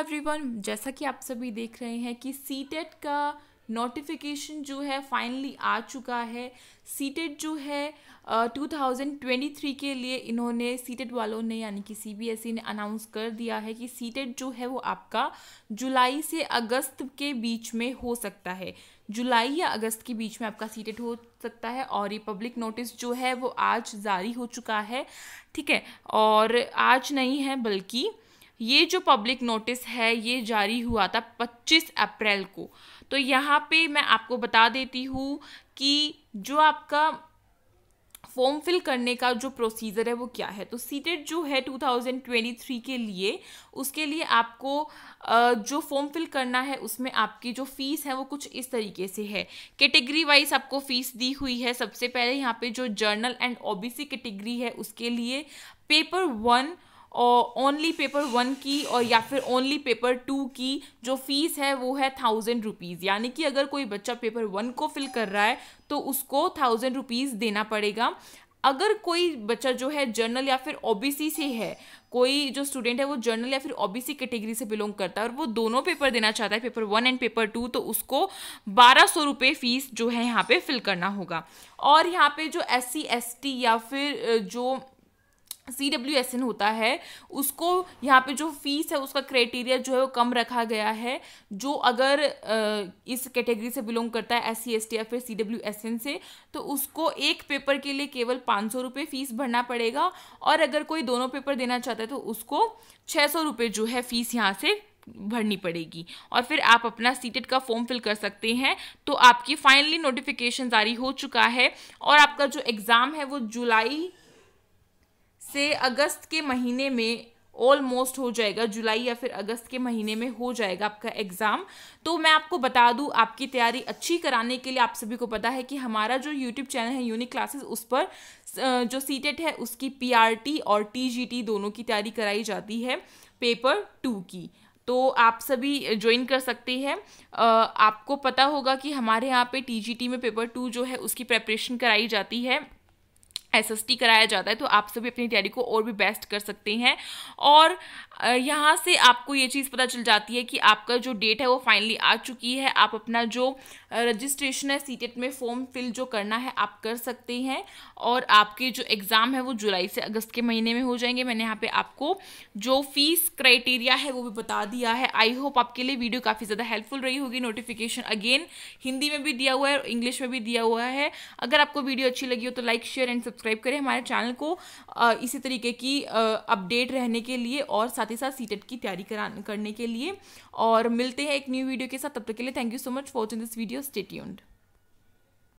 everyone जैसा कि आप सभी देख रहे हैं कि सीटेट e का नोटिफिकेशन जो है फाइनली आ चुका है सीटेट e जो है टू थाउजेंड ट्वेंटी थ्री के लिए इन्होंने सीटेट e वालों ने यानी कि सीबीएसई ने अनाउंस कर दिया है कि सीटेट जो है वो आपका जुलाई से अगस्त के बीच में हो सकता है जुलाई या अगस्त के बीच में आपका सीटेट हो सकता है और ये पब्लिक नोटिस जो है वो आज जारी हो चुका है ठीक है और आज नहीं है बल्कि ये जो पब्लिक नोटिस है ये जारी हुआ था 25 अप्रैल को तो यहाँ पे मैं आपको बता देती हूँ कि जो आपका फॉर्म फिल करने का जो प्रोसीजर है वो क्या है तो सीटेट जो है 2023 के लिए उसके लिए आपको जो फॉर्म फिल करना है उसमें आपकी जो फीस है वो कुछ इस तरीके से है कैटेगरी वाइज आपको फीस दी हुई है सबसे पहले यहाँ पे जो जर्नल एंड ओबीसी कैटेगरी है उसके लिए पेपर वन और ओनली पेपर वन की और या फिर ओनली पेपर टू की जो फ़ीस है वो है थाउजेंड रुपीज़ यानी कि अगर कोई बच्चा पेपर वन को फिल कर रहा है तो उसको थाउजेंड रुपीज़ देना पड़ेगा अगर कोई बच्चा जो है जर्नल या फिर ओ से है कोई जो स्टूडेंट है वो जर्नल या फिर ओ बी कैटेगरी से बिलोंग करता है और वो दोनों पेपर देना चाहता है paper one and paper two तो उसको बारह सौ रुपये फ़ीस जो है यहाँ पे फिल करना होगा और यहाँ पे जो एस सी एस टी या फिर जो सी डब्ल्यू एस एन होता है उसको यहाँ पे जो फीस है उसका क्राइटेरिया जो है वो कम रखा गया है जो अगर इस कैटेगरी से बिलोंग करता है एस सी एस टी या फिर सी डब्ल्यू एस एन से तो उसको एक पेपर के लिए केवल पाँच सौ रुपये फ़ीस भरना पड़ेगा और अगर कोई दोनों पेपर देना चाहता है तो उसको छः सौ रुपये जो है फ़ीस यहाँ से भरनी पड़ेगी और फिर आप अपना सीटेट e का फॉर्म फिल कर सकते हैं तो आपकी फाइनली नोटिफिकेशन जारी हो चुका है और आपका जो एग्ज़ाम है वो जुलाई से अगस्त के महीने में ऑलमोस्ट हो जाएगा जुलाई या फिर अगस्त के महीने में हो जाएगा आपका एग्ज़ाम तो मैं आपको बता दूं आपकी तैयारी अच्छी कराने के लिए आप सभी को पता है कि हमारा जो यूट्यूब चैनल है यूनिक क्लासेस उस पर जो सीटेट है उसकी पी और टी दोनों की तैयारी कराई जाती है पेपर टू की तो आप सभी ज्वाइन कर सकते हैं आपको पता होगा कि हमारे यहाँ पे टीजीटी में पेपर टू जो है उसकी प्रेपरेशन कराई जाती है एस कराया जाता है तो आप सभी अपनी तैयारी को और भी बेस्ट कर सकते हैं और यहाँ से आपको ये चीज़ पता चल जाती है कि आपका जो डेट है वो फाइनली आ चुकी है आप अपना जो रजिस्ट्रेशन है सीटेट e में फॉर्म फिल जो करना है आप कर सकते हैं और आपके जो एग्ज़ाम है वो जुलाई से अगस्त के महीने में हो जाएंगे मैंने यहाँ पर आपको जो फीस क्राइटेरिया है वो भी बता दिया है आई होप आपके लिए वीडियो काफ़ी ज़्यादा हेल्पफुल रही होगी नोटिफिकेशन अगेन हिंदी में भी दिया हुआ है इंग्लिश में भी दिया हुआ है अगर आपको वीडियो अच्छी लगी हो तो like share and subscribe subscribe करें हमारे चैनल को इसी तरीके की अपडेट रहने के लिए और साथ ही साथ सी की तैयारी करने के लिए और मिलते हैं एक न्यू वीडियो के साथ तब तक के लिए thank you so much for watching this video stay tuned